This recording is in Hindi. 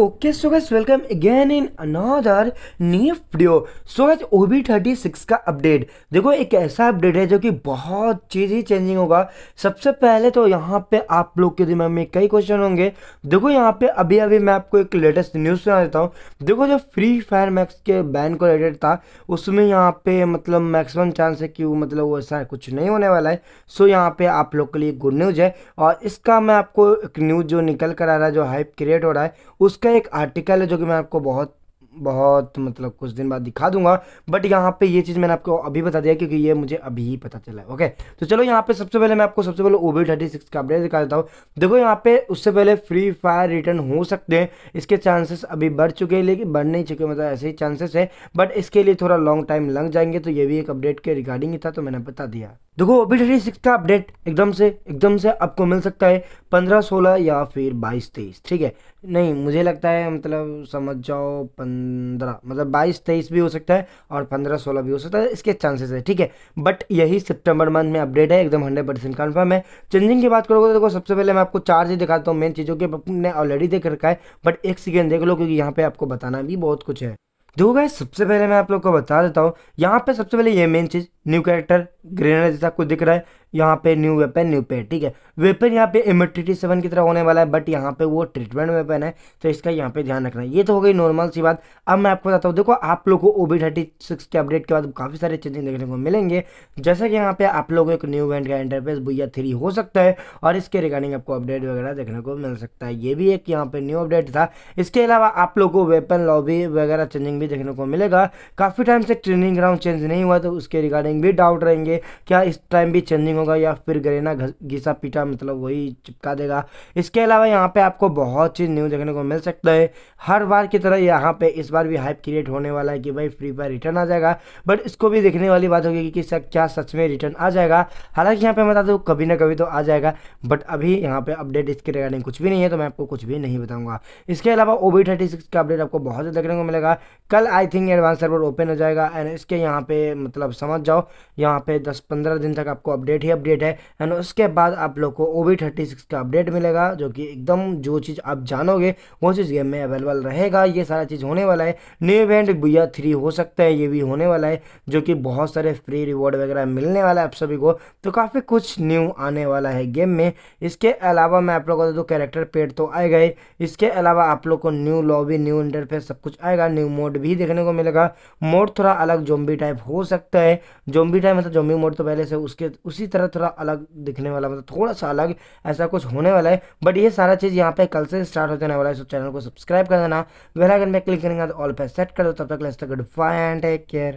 okay so guys welcome again in another new video so guys OB thirty six का अपडेट देखो एक ऐसा अपडेट है जो कि बहुत चीज़ ही चेंजिंग होगा सबसे पहले तो यहाँ पे आप लोग के दिमाग में कई क्वेश्चन होंगे देखो यहाँ पे अभी अभी मैं आपको एक लेटेस्ट न्यूज़ सुना देता हूँ देखो जो फ्री फायर मैक्स के बैन को रिलेटेड था उसमें यहाँ पे मतलब मैक्सिमम चांस है कि वो मतलब वो ऐसा कुछ नहीं होने वाला है सो यहाँ पर आप लोग के लिए गुड न्यूज़ है और इसका मैं आपको एक न्यूज़ जो निकल कर आ रहा है जो हाइप क्रिएट हो रहा है उसका का एक आर्टिकल है जो कि मैं आपको बहुत बहुत मतलब कुछ दिन बाद दिखा दूंगा बट यहाँ पे ये चीज़ मैंने आपको अभी बता दिया क्योंकि ये मुझे अभी ही पता चला है ओके तो चलो यहाँ पे सबसे पहले मैं आपको सबसे पहले ओबी थर्टी सिक्स का अपडेट दिखा देता हूँ देखो यहाँ पे उससे पहले फ्री फायर रिटर्न हो सकते हैं इसके चांसेस अभी बढ़ चुके हैं लेकिन बढ़ नहीं चुके मतलब ऐसे ही चांसेस है बट इसके लिए थोड़ा लॉन्ग टाइम लग जाएंगे तो ये भी एक अपडेट के रिगार्डिंग ही था तो मैंने बता दिया देखो ओपी थर्टी सिक्स का अपडेट एकदम से एकदम से आपको मिल सकता है पंद्रह सोलह या फिर बाईस तेईस ठीक है नहीं मुझे लगता है मतलब समझ जाओ पंद्रह मतलब बाईस तेईस भी हो सकता है और पंद्रह सोलह भी हो सकता है इसके चांसेस है ठीक है बट यही सितंबर मंथ में अपडेट है एकदम हंड्रेड परसेंट कन्फर्म है चेंजिंग की बात करोगे तो देखो सबसे पहले मैं आपको चार्ज ही दिखाता हूँ मेन चीज़ों के अपने ऑलरेडी देख रखा है बट एक सेकेंड देख लो क्योंकि यहाँ पर आपको बताना भी बहुत कुछ है देखो गए सबसे पहले मैं आप लोग को बता देता हूँ यहाँ पे सबसे पहले ये मेन चीज़ न्यू कैरेक्टर ग्रेनेड जैसा कुछ दिख रहा है यहाँ पे न्यू वेपन न्यू पे ठीक है वेपन यहाँ पे इमिट्रिटी सेवन की तरह होने वाला है बट यहाँ पे वो ट्रीटमेंट वेपन है तो इसका यहाँ पे ध्यान रखना है ये तो हो गई नॉर्मल सी बात अब मैं आपको बताता हूँ देखो आप लोग को ओ बी थर्टी सिक्स के अपडेट के बाद काफ़ी सारे चेंजिंग देखने को मिलेंगे जैसे कि यहाँ पे आप लोग एक न्यू वेंट का इंटरफेस भैया थ्री हो सकता है और इसके रिगार्डिंग आपको अपडेट वगैरह देखने को मिल सकता है ये भी एक यहाँ पे न्यू अपडेट था इसके अलावा आप लोग को वेपन लॉबी वगैरह चेंजिंग भी देखने को मिलेगा काफ़ी टाइम से ट्रेनिंग ग्राउंड चेंज नहीं हुआ तो उसके रिगार्डिंग चेंजिंग भी डाउट रहेंगे क्या इस टाइम भी चेंजिंग होगा या फिर गरेना घिसा पीटा मतलब वही चिपका देगा इसके अलावा यहाँ पे आपको बहुत चीज़ न्यूज़ देखने को मिल सकता है हर बार की तरह यहाँ पे इस बार भी हाइप क्रिएट होने वाला है कि भाई फ्री फायर रिटर्न आ जाएगा बट इसको भी देखने वाली बात होगी कि क्या सच में रिटर्न आ जाएगा हालांकि यहाँ पे बता दूँ कभी ना कभी तो आ जाएगा बट अभी यहाँ पे अपडेट इसके रिगार्डिंग कुछ भी नहीं है तो मैं आपको कुछ भी नहीं बताऊंगा इसके अलावा ओ बी थर्टी सिक्स का अपडेट आपको बहुत देखने को मिलेगा कल I think advance server open हो जाएगा एंड इसके यहाँ पे मतलब समझ जाओ जाओ यहाँ पे 10-15 दिन तक आपको अपडेट ही अपडेट है एंड उसके बाद आप लोग को ओ थर्टी सिक्स का अपडेट मिलेगा जो कि एकदम जो चीज़ आप जानोगे वो चीज़ गेम में अवेलेबल रहेगा ये सारा चीज़ होने वाला है न्यू इवेंट बुया थ्री हो सकता है ये भी होने वाला है जो कि बहुत सारे फ्री रिवॉर्ड वगैरह मिलने वाला है आप सभी को तो काफ़ी कुछ न्यू आने वाला है गेम में इसके अलावा मैं आप लोग को दे दूँ कैरेक्टर पेड तो आए गए इसके अलावा आप लोग को न्यू लॉबी न्यू इंटरफेस सब कुछ आएगा न्यू मोड भी देखने को मिलेगा मोड थोड़ा अलग जोम्बी टाइप हो सकता है जोम्बी टाइम मतलब जोम्बी मोड तो पहले से उसके उसी तरह थोड़ा अलग दिखने वाला मतलब थोड़ा सा अलग ऐसा कुछ होने वाला है बट ये सारा चीज़ यहाँ पे कल से स्टार्ट जाने वाला है सो चैनल को सब्सक्राइब कर देना वेलाइकन पर क्लिक करेंगे तो ऑल पे सेट कर दो तब तक less good fine and take care